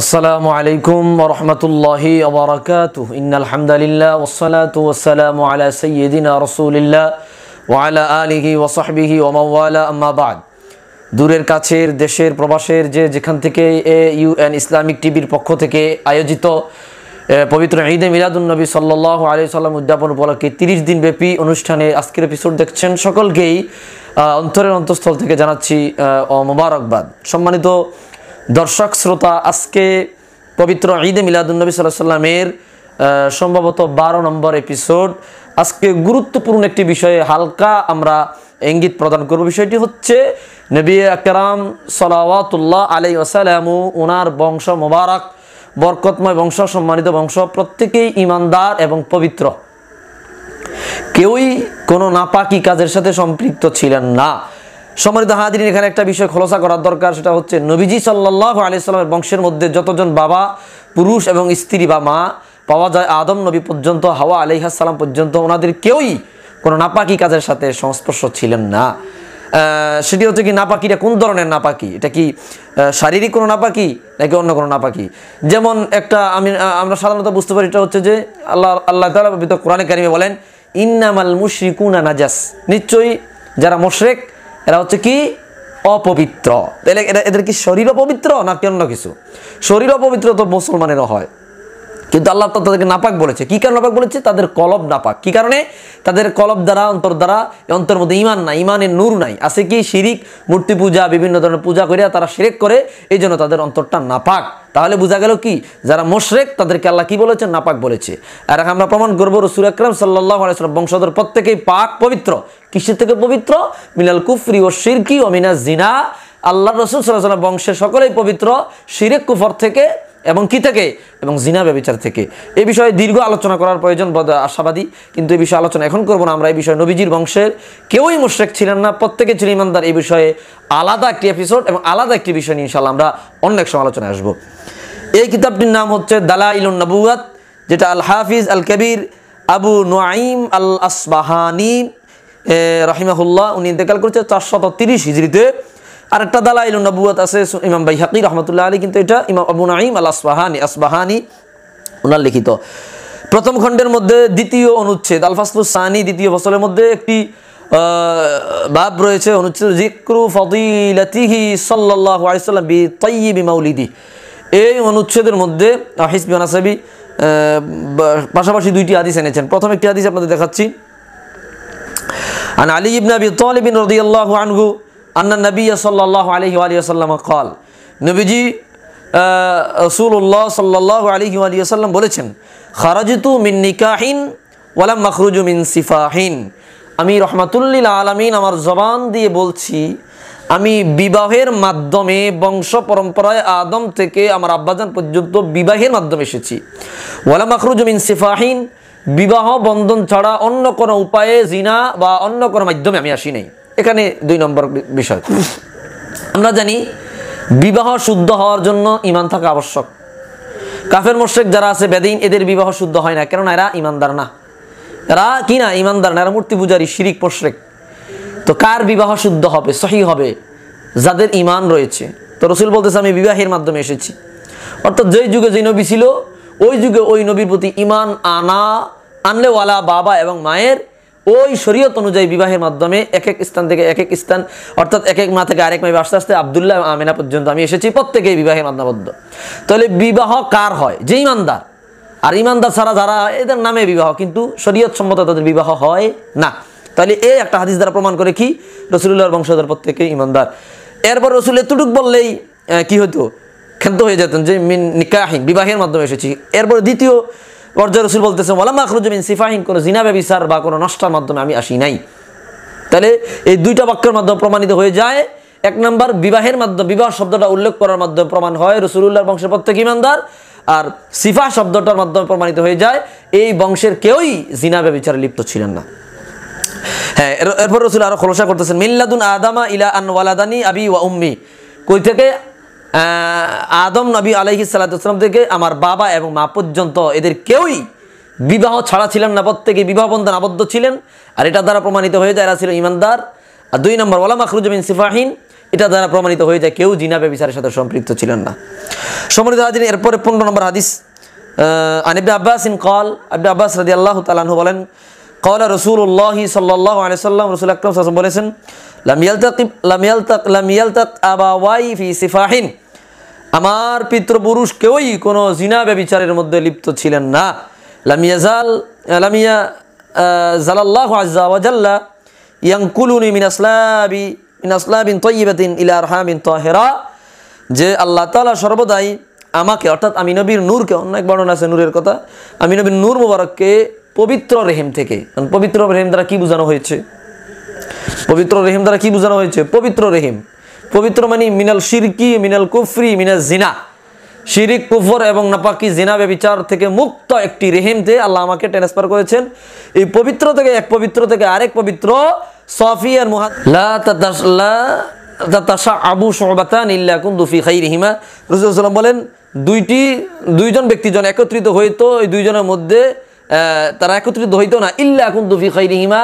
আসসালামু আলাইকুম রহমতুল্লাহি ওবরাকাতুহ ইন্নাল হামদুলিল্লাহ ওয়াসসালাতু ওয়াসসালামু আলা সাইয়্যিদিনা রাসূলিল্লাহ ওয়া আলা আলিহি ওয়া সাহবিহি ওয়া মাওয়ালা আম্মা বাদ দূরের কাছের দেশের প্রবাসের যে যেখান থেকে এ ইউএন ইসলামিক টিভির পক্ষ থেকে আয়োজিত পবিত্র ঈদে মিলাদুলনবী সাল্লাহ আলি সাল্লাম উদযাপন উপলক্ষে তিরিশ দিন ব্যাপী অনুষ্ঠানে আজকের এপিসোড দেখছেন সকলকেই অন্তরের অন্তঃস্থল থেকে জানাচ্ছি মোবারকবাদ সম্মানিত দর্শক শ্রোতা আজকে পবিত্র ঈদে মিলাদুলনবী সাল্লাহ সাল্লামের সম্ভবত বারো নম্বর এপিসোড আজকে গুরুত্বপূর্ণ একটি বিষয়ে হালকা আমরা ইঙ্গিত প্রদান করব বিষয়টি হচ্ছে নবী আকরাম সালাওয়াতুল্লাহ আলাই ওসালামু ওনার বংশ মোবারক বরকতময় বংশ সম্মানিত বংশ প্রত্যেকেই ইমানদার এবং পবিত্র কেউই কোনো নাপাকি কাজের সাথে সম্পৃক্ত ছিলেন না সম্মানিত হাদিন এখানে একটা বিষয় খোলসা করার দরকার সেটা হচ্ছে নবীজি সাল্লাহ আলিয়াল্লামের বংশের মধ্যে যতজন বাবা পুরুষ এবং স্ত্রী বা মা পাওয়া যায় আদম নবী পর্যন্ত হাওয়া আলিহাসাল্লাম পর্যন্ত ওনাদের কেউই কোনো নাপাকি কাজের সাথে সংস্পর্শ ছিলেন না সেটি হচ্ছে কি নাপাকিটা কোন ধরনের নাপাকি এটা কি শারীরিক কোনো নাপাকি নাকি অন্য কোনো নাপাকি যেমন একটা আমি আমরা সাধারণত বুঝতে পারি এটা হচ্ছে যে আল্লাহ আল্লাহ তালা কোরআনে কারিমে বলেন ইন্নামাল মুশ্রিকুনা নাজাস নিশ্চয়ই যারা মোশরেক এরা হচ্ছে কি অপবিত্র তাহলে এদের কি শরীর অপবিত্র নাকি অন্য কিছু শরীর অপবিত্র তো মুসলমানেরও হয় কিন্তু আল্লাহ তাদেরকে নাপাক বলেছে কি কারণে নাপাক বলেছে তাদের কলব নাপাক কি কারণে তাদের কলব দ্বারা অন্তর দ্বারা অন্তর মধ্যে ইমান নাই ইমানের নূর নাই আছে কি শিরিক মূর্তি পূজা বিভিন্ন ধরনের পূজা করিয়া তারা শিরেক করে এই জন্য তাদের অন্তরটা নাপাক তাহলে বোঝা গেল কি যারা মোশরেক তাদেরকে আল্লাহ কি বলেছে নাপাক বলেছে আর আমরা প্রমাণ করবো রসুল আকরাম সাল্লাহ আলাইসালাম বংশধর প্রত্যেকেই পাক পবিত্র কিসের থেকে পবিত্র মিলাল কুফরি ও শিরকি অমিনা জিনা আল্লাহ রসুল সাল্লাহ বংশের সকলেই পবিত্র শিরেক কুফর থেকে এবং কি থেকে এবং জিনা ব্যবচার থেকে এ বিষয়ে দীর্ঘ আলোচনা করার প্রয়োজন আশাবাদী কিন্তু এই বিষয়ে আলোচনা এখন করবো না আমরা এই বিষয়ে নবীজির বংশের কেউই মুশ্রেক ছিলেন না প্রত্যেকে ছিল ইমানদার এই বিষয়ে আলাদা একটি এপিসোড এবং আলাদা একটি বিষয় নিয়ে ইনশাল্লাহ আমরা অন্য এক সময় আলোচনায় আসবো এই কিতাবটির নাম হচ্ছে দালা ইলুন নবুয়াত যেটা আল হাফিজ আল কবির আবু নোয়াইম আল আসবাহানি রহিমাহুল্লাহ উনি ইন্তেকাল করছে চারশত তিরিশ হিজড়িতে আর একটা দালাইল নবুয়াত আছে ইমাম বাই হাকির রহমতুল্লাহ আলী কিন্তু এটা ইমাম আবু নাইম আল আসবাহানি আসবাহানি ওনার লিখিত প্রথম খণ্ডের মধ্যে দ্বিতীয় অনুচ্ছেদ আলফাসলু সানি দ্বিতীয় ফসলের মধ্যে একটি বাব রয়েছে অনুচ্ছেদ জিক্রু ফতিহি সাল্লাহ আলিয়াল্লাম বি তৈবি মাউলিদি এই অনুচ্ছেদের মধ্যে হিসবি আনাসাবি পাশাপাশি দুইটি আদিস এনেছেন প্রথম একটি আদিস আপনাদের দেখাচ্ছি আন আলী ইবনে আবি তালিবিন রদিয়াল্লাহু আনহু আন্না নবী সাল্লাহ আলহি আলিয়াল্লাম কল নবীজি রসুল্লাহ সাল্লাহ আলহি আলিয়াল্লাম বলেছেন খারাজিতু মিন নিকাহিন ওয়ালাম মখরুজু মিন সিফাহিন আমি রহমাতুল্লিল আলমিন আমার জবান দিয়ে বলছি আমি বিবাহের মাধ্যমে বংশ পরম্পরায় আদম থেকে আমার আব্বাজান পর্যন্ত বিবাহের মাধ্যমে এসেছি মখরুজু মিন সিফাহিন বিবাহ বন্ধন ছাড়া অন্য কোনো উপায়ে জিনা বা অন্য কোনো মাধ্যমে আমি আসি নাই এখানে দুই নম্বর বিষয় আমরা জানি বিবাহ শুদ্ধ হওয়ার জন্য ইমান থাকা আবশ্যক কাফের মোর্শেক যারা আছে বেদিন এদের বিবাহ শুদ্ধ হয় না কেননা এরা ইমানদার না এরা কি না ইমানদার না এরা মূর্তি পূজারী শিরিক মোশরেক তো কার বিবাহ শুদ্ধ হবে সহি হবে যাদের ইমান রয়েছে তো রসুল বলতেছে আমি বিবাহের মাধ্যমে এসেছি অর্থাৎ যেই যুগে যে নবী ছিল ওই যুগে ওই নবীর প্রতি ইমান আনা আনলেওয়ালা বাবা এবং মায়ের ওই শরীয়ত অনুযায়ী বিবাহের মাধ্যমে এক এক স্থান থেকে এক এক স্থান অর্থাৎ এক এক মা থেকে আরেক মাইবে আস্তে আস্তে আবদুল্লাহ আমেনা পর্যন্ত আমি এসেছি প্রত্যেকেই বিবাহের মাধ্যমাবদ্ধ তাহলে বিবাহ কার হয় যে ইমানদার আর ইমানদার ছাড়া যারা এদের নামে বিবাহ কিন্তু শরীয়ত সম্মত তাদের বিবাহ হয় না তাহলে এই একটা হাদিস দ্বারা প্রমাণ করে কি রসুল্লাহর বংশধর প্রত্যেকেই ইমানদার এরপর রসুল এতটুক বললেই কি হতো ক্ষান্ত হয়ে যেতেন যে মিন নিকাহিন বিবাহের মাধ্যমে এসেছি এরপর দ্বিতীয় পর্যায় রসুল বলতেছে ওলামা আখরুজ্জামিন সিফাহিন কোনো জিনা ব্যবিসার বা কোনো নষ্টার মাধ্যমে আমি আসি নাই তাহলে এই দুইটা বাক্যের মাধ্যমে প্রমাণিত হয়ে যায় এক নম্বর বিবাহের মাধ্যমে বিবাহ শব্দটা উল্লেখ করার মাধ্যমে প্রমাণ হয় রসুলুল্লাহর বংশের প্রত্যেক ইমানদার আর সিফা শব্দটার মাধ্যমে প্রমাণিত হয়ে যায় এই বংশের কেউই জিনা ব্যবিচারে লিপ্ত ছিলেন না হ্যাঁ এরপর রসুল আরো খোলসা করতেছেন মিল্লাদুন আদামা ইলা আন ওয়ালাদানি আবি ওয়া উম্মি কই থেকে আদম নবী আলহি সাল্লাম থেকে আমার বাবা এবং মা পর্যন্ত এদের কেউই বিবাহ ছাড়া ছিলেন না প্রত্যেকে বিবাহ বন্ধন আবদ্ধ ছিলেন আর এটা দ্বারা প্রমাণিত হয়ে যায় এরা ছিল ইমানদার আর দুই নম্বর ওলাম আখরুজমিন সিফাহিন এটা দ্বারা প্রমাণিত হয়ে যায় কেউ জিনা বিচারের সাথে সম্পৃক্ত ছিলেন না সম্মানিত হাজির এরপরে পনেরো নম্বর হাদিস আনিবে আব্বাস ইন কল আব্বে আব্বাস রাজি আল্লাহ তালু বলেন কলা রসুল্লাহ সাল্লাহ আলাইসাল্লাম রসুল আকরম সাসম বলেছেন লামিয়াল তাক লামিয়াল তাক লামিয়াল তাক আবাওয়াই ফি সিফাহিন আমার পিতৃপুরুষ কেউই কোনো জিনা ব্যবিচারের মধ্যে লিপ্ত ছিলেন না লামিয়াজাল লামিয়া জালাল্লাহ আজাল্লা ইয়াংকুলুনি মিনাসলাবি মিনাসলাবিন তৈবাতিন ইলা রহামিন তহেরা যে আল্লাহ তালা সর্বদাই আমাকে অর্থাৎ আমিনবীর নূরকে অন্য এক বর্ণনা আছে নূরের কথা আমি নূর মুবারককে পবিত্র রেহেম থেকে মানে পবিত্র রেহেম দ্বারা কি বোঝানো হয়েছে পবিত্র রেহেম দ্বারা কি বোঝানো হয়েছে পবিত্র রেহেম পবিত্র মানে মিনাল শিরকি মিনাল কুফরি মিনাল জিনা শিরিক কুফর এবং নাপাকি জিনা বিচার থেকে মুক্ত একটি রেহিমতে আল্লাহ আমাকে ট্রান্সফার করেছেন এই পবিত্র থেকে এক পবিত্র থেকে আরেক পবিত্র সফিয়ার আবু সোহবাতান ইল্লা কুন্দুফি খাই রহিমা রসুলাম বলেন দুইটি দুইজন ব্যক্তিজন একত্রিত হইতো এই দুইজনের মধ্যে তারা একত্রিত হইতো না ইল্লা দুফি খাই রহিমা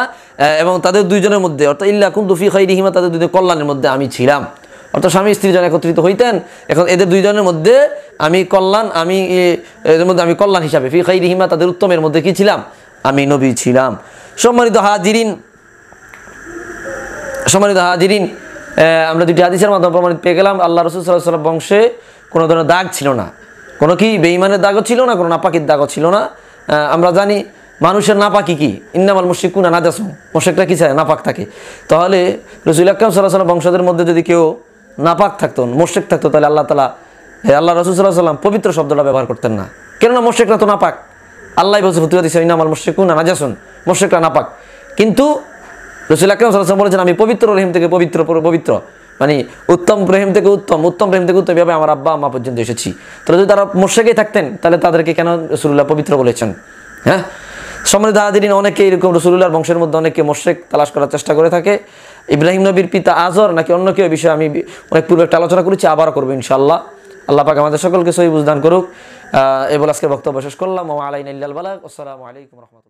এবং তাদের দুইজনের মধ্যে অর্থাৎ ইল্লা দুফি খাই রহিমা তাদের দুইজন কল্যাণের মধ্যে আমি ছিলাম অর্থাৎ স্বামী স্ত্রী যারা একত্রিত হইতেন এখন এদের দুইজনের মধ্যে আমি কল্যাণ আমি এদের মধ্যে আমি কল্যাণ হিসাবে ফি খাই রিহিমা তাদের উত্তমের মধ্যে কি ছিলাম আমি নবী ছিলাম সম্মানিত হাজিরিন সম্মানিত হাজিরিন আমরা দুটি হাদিসের মাধ্যমে প্রমাণিত পেয়ে গেলাম আল্লাহ রসুল সাল্লাহ সাল্লাম বংশে কোনো ধরনের দাগ ছিল না কোনো কি বেইমানের দাগও ছিল না কোনো নাপাকির দাগও ছিল না আমরা জানি মানুষের নাপাকি কি ইন্নামাল না নাজাসুম মোশেকটা কি চায় নাপাক থাকে তাহলে রসুল আকরাম সাল্লাহ সাল্লাম বংশদের মধ্যে যদি কেউ নাপাক থাকতো মোশেক থাকতো তাহলে আল্লাহ তালা আল্লাহ রসুল্লাহ সাল্লাম পবিত্র শব্দটা ব্যবহার করতেন না কেননা মোশেকরা তো নাপাক আল্লাহ বসে ফতুয়া আমার ইনাম না না নাজাসুন মোশেকরা নাপাক কিন্তু রসুল আকরম সাল্লাম বলেছেন আমি পবিত্র রহিম থেকে পবিত্র পবিত্র মানে উত্তম প্রেম থেকে উত্তম উত্তম প্রেম থেকে উত্তম এভাবে আমার আব্বা আমা পর্যন্ত এসেছি তাহলে যদি তারা মোর্শেকেই থাকতেন তাহলে তাদেরকে কেন রসুল্লাহ পবিত্র বলেছেন হ্যাঁ দাদা দিন অনেকে এরকম রসুল্লাহর বংশের মধ্যে অনেকে মোর্শেক তালাশ করার চেষ্টা করে থাকে ইব্রাহিম নবীর পিতা আজর নাকি অন্য কেউ বিষয়ে আমি অনেক পূর্বে একটা আলোচনা করেছি আবারও করবো ইনশাল্লাহ আল্লাহ পাক আমাদের সকলকে সহি বুঝদান করুক এবার আজকে বক্তব্য শেষ করলাম ও আলাইন আল্লাহ আসসালামু আলাইকুম রহমতুল্লাহ